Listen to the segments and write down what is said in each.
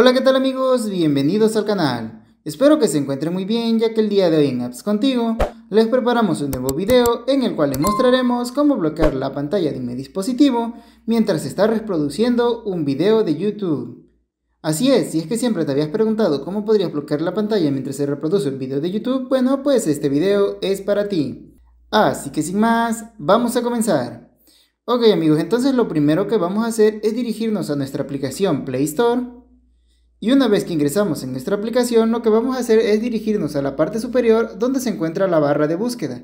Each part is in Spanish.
Hola, ¿qué tal amigos? Bienvenidos al canal. Espero que se encuentren muy bien ya que el día de hoy en Apps Contigo les preparamos un nuevo video en el cual les mostraremos cómo bloquear la pantalla de mi dispositivo mientras está reproduciendo un video de YouTube. Así es, si es que siempre te habías preguntado cómo podrías bloquear la pantalla mientras se reproduce un video de YouTube, bueno pues este video es para ti. Así que sin más, vamos a comenzar. Ok amigos, entonces lo primero que vamos a hacer es dirigirnos a nuestra aplicación Play Store y una vez que ingresamos en nuestra aplicación, lo que vamos a hacer es dirigirnos a la parte superior donde se encuentra la barra de búsqueda.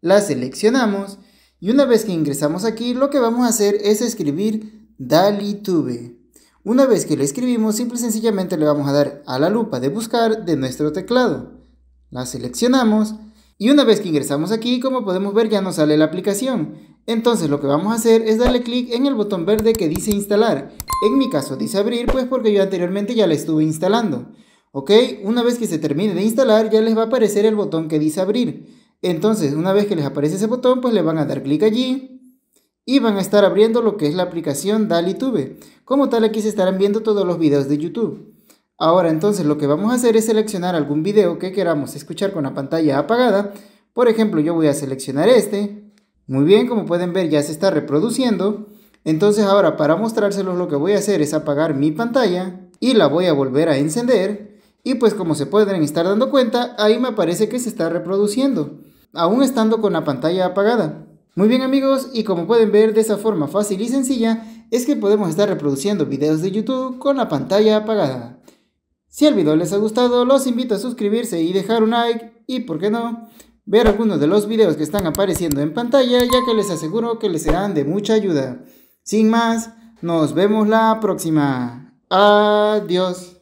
La seleccionamos y una vez que ingresamos aquí, lo que vamos a hacer es escribir DaliTube. Una vez que lo escribimos, simple y sencillamente le vamos a dar a la lupa de buscar de nuestro teclado. La seleccionamos y una vez que ingresamos aquí, como podemos ver, ya nos sale la aplicación. Entonces lo que vamos a hacer es darle clic en el botón verde que dice instalar en mi caso dice abrir, pues porque yo anteriormente ya la estuve instalando. ¿Ok? Una vez que se termine de instalar, ya les va a aparecer el botón que dice abrir. Entonces, una vez que les aparece ese botón, pues le van a dar clic allí y van a estar abriendo lo que es la aplicación DaliTube. Como tal, aquí se estarán viendo todos los videos de YouTube. Ahora, entonces, lo que vamos a hacer es seleccionar algún video que queramos escuchar con la pantalla apagada. Por ejemplo, yo voy a seleccionar este. Muy bien, como pueden ver, ya se está reproduciendo. Entonces ahora para mostrárselos lo que voy a hacer es apagar mi pantalla y la voy a volver a encender y pues como se pueden estar dando cuenta, ahí me parece que se está reproduciendo, aún estando con la pantalla apagada. Muy bien amigos, y como pueden ver de esa forma fácil y sencilla, es que podemos estar reproduciendo videos de YouTube con la pantalla apagada. Si el video les ha gustado, los invito a suscribirse y dejar un like, y por qué no, ver algunos de los videos que están apareciendo en pantalla, ya que les aseguro que les serán de mucha ayuda. Sin más, nos vemos la próxima. Adiós.